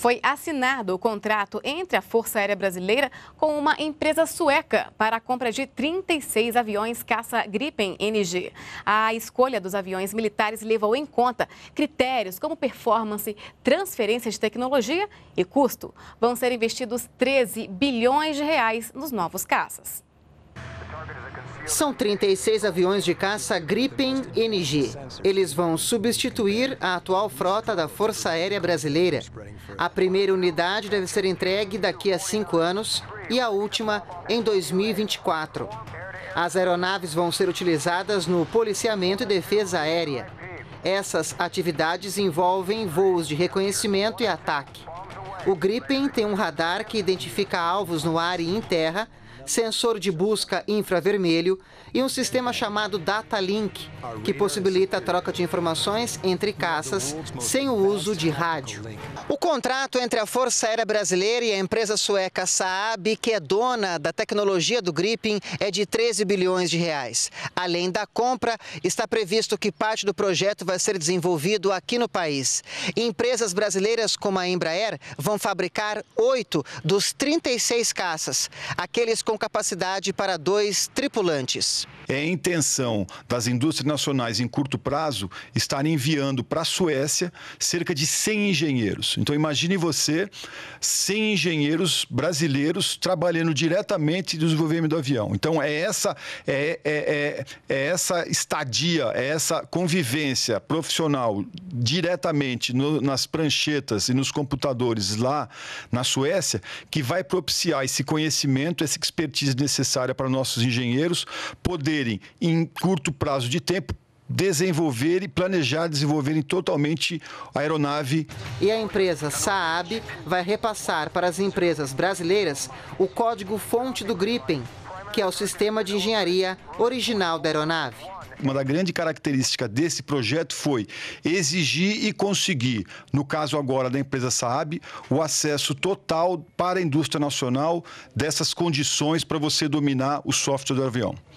foi assinado o contrato entre a Força Aérea Brasileira com uma empresa sueca para a compra de 36 aviões caça Gripen NG. A escolha dos aviões militares levou em conta critérios como performance, transferência de tecnologia e custo. Vão ser investidos 13 bilhões de reais nos novos caças. São 36 aviões de caça Gripen NG. Eles vão substituir a atual frota da Força Aérea Brasileira. A primeira unidade deve ser entregue daqui a cinco anos e a última em 2024. As aeronaves vão ser utilizadas no policiamento e defesa aérea. Essas atividades envolvem voos de reconhecimento e ataque. O Gripen tem um radar que identifica alvos no ar e em terra sensor de busca infravermelho e um sistema chamado Data Link, que possibilita a troca de informações entre caças sem o uso de rádio. O contrato entre a Força Aérea Brasileira e a empresa sueca Saab, que é dona da tecnologia do Gripen, é de 13 bilhões de reais. Além da compra, está previsto que parte do projeto vai ser desenvolvido aqui no país. Empresas brasileiras como a Embraer vão fabricar oito dos 36 caças, aqueles aviões com capacidade para dois tripulantes. É intenção das indústrias nacionais em curto prazo estarem enviando para a Suécia cerca de 100 engenheiros. Então imagine você 100 engenheiros brasileiros trabalhando diretamente no desenvolvimento do avião. Então é essa é, é, é, é essa estadia, é essa convivência profissional diretamente no, nas pranchetas e nos computadores lá na Suécia que vai propiciar esse conhecimento, esse expertise necessária para nossos engenheiros poderem, em curto prazo de tempo, desenvolver e planejar desenvolverem totalmente a aeronave. E a empresa Saab vai repassar para as empresas brasileiras o código fonte do Gripen, que é o sistema de engenharia original da aeronave uma da grande característica desse projeto foi exigir e conseguir, no caso agora da empresa Saab, o acesso total para a indústria nacional dessas condições para você dominar o software do avião.